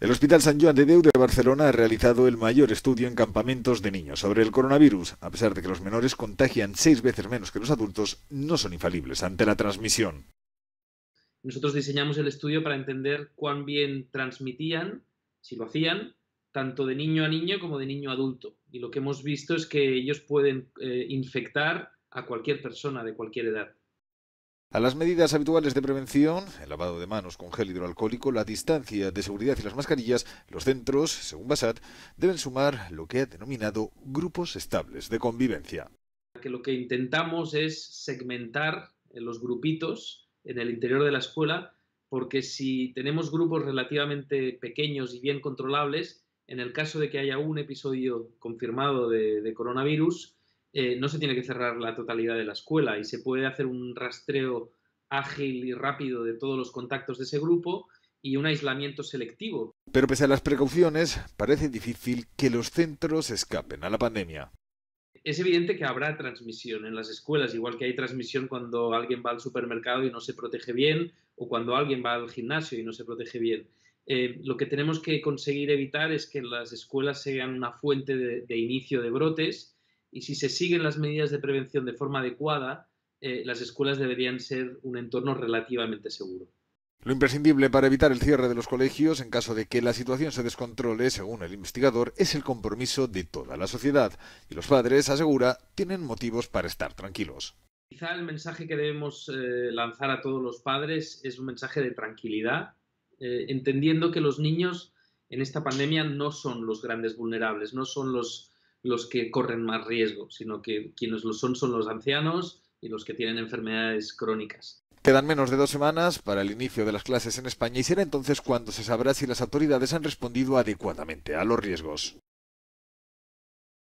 El Hospital San Joan de Déu de Barcelona ha realizado el mayor estudio en campamentos de niños sobre el coronavirus. A pesar de que los menores contagian seis veces menos que los adultos, no son infalibles ante la transmisión. Nosotros diseñamos el estudio para entender cuán bien transmitían, si lo hacían, tanto de niño a niño como de niño a adulto. Y lo que hemos visto es que ellos pueden eh, infectar a cualquier persona de cualquier edad. A las medidas habituales de prevención, el lavado de manos con gel hidroalcohólico, la distancia de seguridad y las mascarillas, los centros, según Basat, deben sumar lo que ha denominado grupos estables de convivencia. Que lo que intentamos es segmentar los grupitos en el interior de la escuela, porque si tenemos grupos relativamente pequeños y bien controlables, en el caso de que haya un episodio confirmado de coronavirus, eh, no se tiene que cerrar la totalidad de la escuela y se puede hacer un rastreo ágil y rápido de todos los contactos de ese grupo y un aislamiento selectivo. Pero pese a las precauciones, parece difícil que los centros escapen a la pandemia. Es evidente que habrá transmisión en las escuelas, igual que hay transmisión cuando alguien va al supermercado y no se protege bien o cuando alguien va al gimnasio y no se protege bien. Eh, lo que tenemos que conseguir evitar es que las escuelas sean una fuente de inicio de brotes y si se siguen las medidas de prevención de forma adecuada, eh, las escuelas deberían ser un entorno relativamente seguro. Lo imprescindible para evitar el cierre de los colegios en caso de que la situación se descontrole, según el investigador, es el compromiso de toda la sociedad. Y los padres, asegura, tienen motivos para estar tranquilos. Quizá el mensaje que debemos eh, lanzar a todos los padres es un mensaje de tranquilidad, eh, entendiendo que los niños en esta pandemia no son los grandes vulnerables, no son los, los que corren más riesgo, sino que quienes lo son son los ancianos y los que tienen enfermedades crónicas. Quedan menos de dos semanas para el inicio de las clases en España y será entonces cuando se sabrá si las autoridades han respondido adecuadamente a los riesgos.